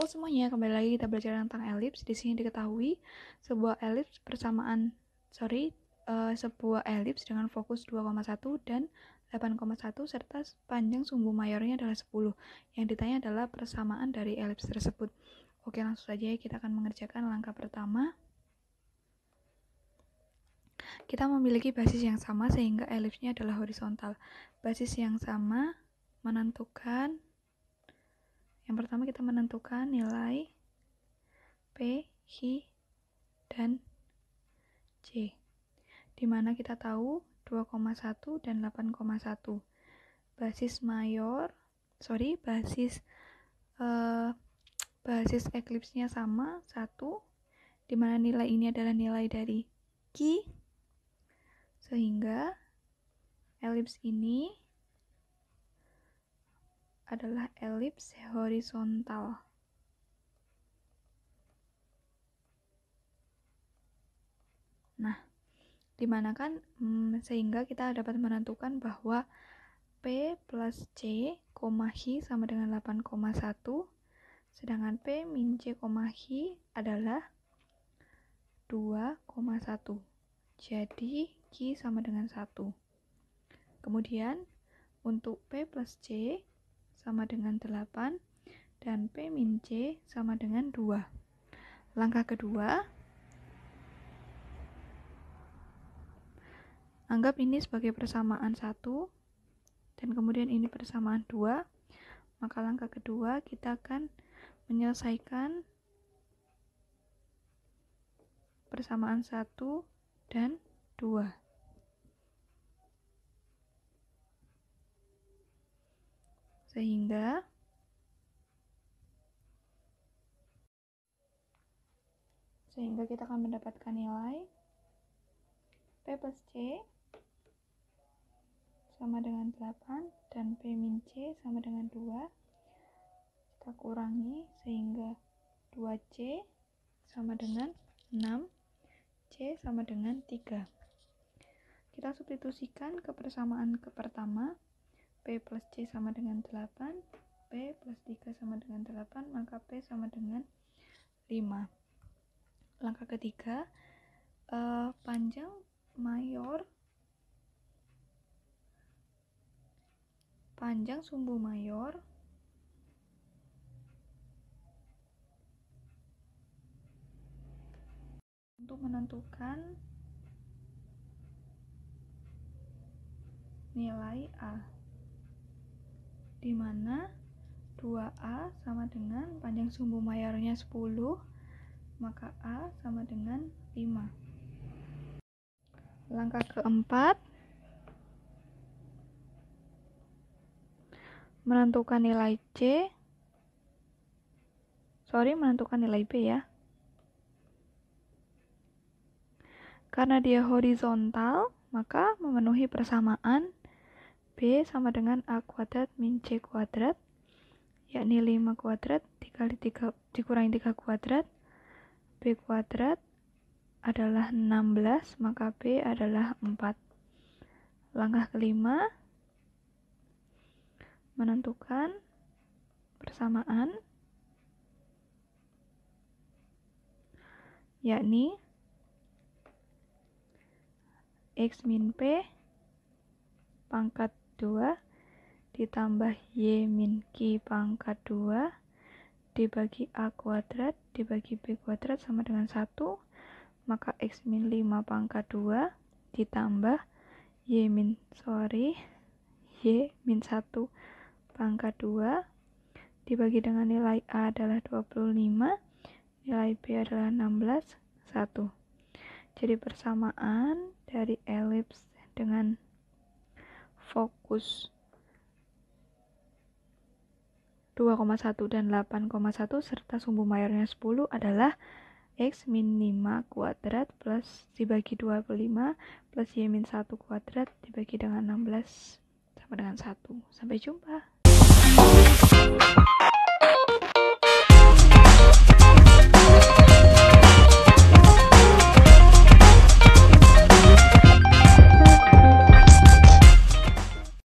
Halo semuanya, kembali lagi kita belajar tentang elips. Di sini diketahui sebuah elips persamaan sorry, uh, sebuah elips dengan fokus 2,1 dan 8,1 serta panjang sumbu mayornya adalah 10. Yang ditanya adalah persamaan dari elips tersebut. Oke, langsung saja ya, kita akan mengerjakan langkah pertama. Kita memiliki basis yang sama sehingga elipsnya adalah horizontal. Basis yang sama menentukan yang pertama kita menentukan nilai P, Q, dan C. Di mana kita tahu 2,1 dan 8,1. Basis mayor, sorry, basis uh, basis eklipsnya sama, 1, di mana nilai ini adalah nilai dari Q, sehingga elips ini adalah elips horizontal. Nah, dimana kan hmm, sehingga kita dapat menentukan bahwa P plus C, h sama dengan 8,1 sedangkan P min C, h adalah 2,1 jadi Q sama dengan 1 kemudian untuk P plus C sama dengan 8 dan P min C sama dengan 2. Langkah kedua, anggap ini sebagai persamaan 1 dan kemudian ini persamaan 2. Maka langkah kedua kita akan menyelesaikan persamaan 1 dan 2. sehingga sehingga kita akan mendapatkan nilai P plus C sama dengan 8 dan P min C sama dengan 2 kita kurangi sehingga 2C sama dengan 6 C sama dengan 3 kita substitusikan ke persamaan ke pertama P plus C sama dengan 8 P plus 3 sama dengan 8 maka P sama dengan 5 langkah ketiga uh, panjang mayor panjang sumbu mayor untuk menentukan nilai A di mana 2A sama dengan panjang sumbu mayornya 10 maka A sama dengan 5 langkah keempat menentukan nilai C sorry menentukan nilai B ya karena dia horizontal maka memenuhi persamaan B sama dengan A kuadrat min C kuadrat, yakni 5 kuadrat dikali 3, dikurangi 3 kuadrat, B kuadrat adalah 16, maka B adalah 4. Langkah kelima, menentukan persamaan, yakni X min P pangkat 2 ditambah Y min Q pangkat 2 dibagi A kuadrat dibagi B kuadrat sama dengan 1 maka X min 5 pangkat 2 ditambah Y min sorry Y min 1 pangkat 2 dibagi dengan nilai A adalah 25 nilai B adalah 16 1 jadi persamaan dari elips dengan fokus 2,1 dan 8,1 serta sumbu mayornya 10 adalah X min 5 kuadrat plus dibagi 25 plus Y min 1 kuadrat dibagi dengan 16 sama dengan 1. Sampai jumpa.